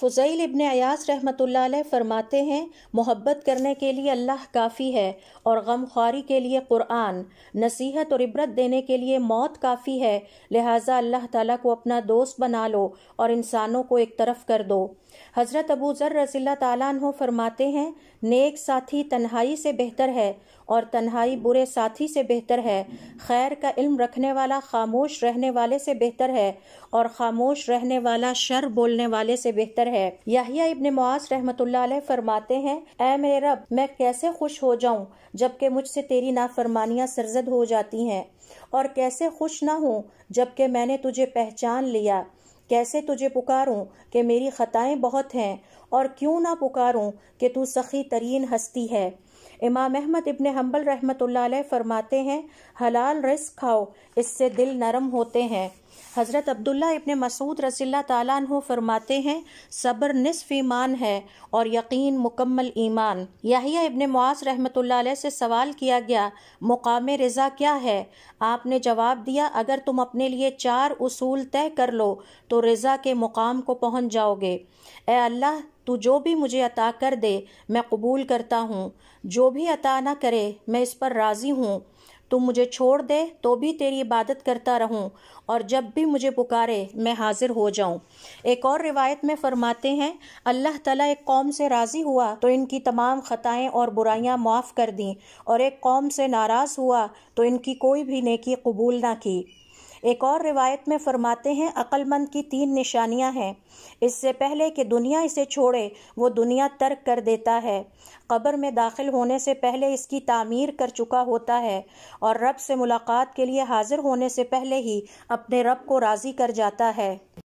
फ़ज़ैल इबन अयास रहमत फरमाते हैं मोहब्बत करने के लिए अल्लाह काफ़ी है और गम ख्वारी के लिए कुरान नसीहत और इबरत देने के लिए मौत काफ़ी है लिहाजा अल्लाह ताला को अपना दोस्त बना लो और इंसानों को एक तरफ कर दो हज़रत अबू ज़र रसील्ला तला फरमाते हैं नेक साथी तन्हाई से बेहतर है और तन्हाई बुरे साथी से बेहतर है खैर का इल्म रखने वाला खामोश रहने वाले से बेहतर है और खामोश रहने वाला शर बोलने वाले से बेहतर जिक्र है याहिया इब्ने मुआज रहमतुल्लाह फरमाते हैं ऐ मेरे रब मैं कैसे खुश हो जाऊं जबकि मुझसे तेरी नाफरमानियां सरजद हो जाती हैं और कैसे खुश ना हूं जबकि मैंने तुझे पहचान लिया कैसे तुझे पुकारूं कि मेरी खताएं बहुत हैं और क्यों ना पुकारूं कि तू सखी तरीन हस्ती है इमाम अहमद इबन हम्बल रहमत फरमाते हैं हलाल रिस्क खाओ इससे दिल नरम होते हैं हज़रत अब्दुल्ला इबन मसूद रजील्ला ताली फरमाते हैं सब्र नसफ़ ईमान है और यकीन मुकम्मल ईमान याहिया इबन मुआस रहमत से सवाल किया गया मुकाम रज़ा क्या है आपने जवाब दिया अगर तुम अपने लिए चार उसूल तय कर लो तो रज़ा के मुकाम को पहुंच जाओगे ए अल्लाह तू जो भी मुझे अता कर दे मैं कबूल करता हूँ जो भी अता ना करे मैं इस पर राज़ी हूँ तुम मुझे छोड़ दे तो भी तेरी इबादत करता रहूँ और जब भी मुझे पुकारे मैं हाजिर हो जाऊँ एक और रिवायत में फरमाते हैं अल्लाह ताला एक कौम से राज़ी हुआ तो इनकी तमाम ख़ताएँ और बुराइयाँ माफ़ कर दी और एक कौम से नाराज़ हुआ तो इनकी कोई भी नेकी कबूल ना की एक और रिवायत में फरमाते हैं अक्लमंद की तीन निशानियां हैं इससे पहले कि दुनिया इसे छोड़े वो दुनिया तर्क कर देता है कब्र में दाखिल होने से पहले इसकी तामीर कर चुका होता है और रब से मुलाकात के लिए हाजिर होने से पहले ही अपने रब को राज़ी कर जाता है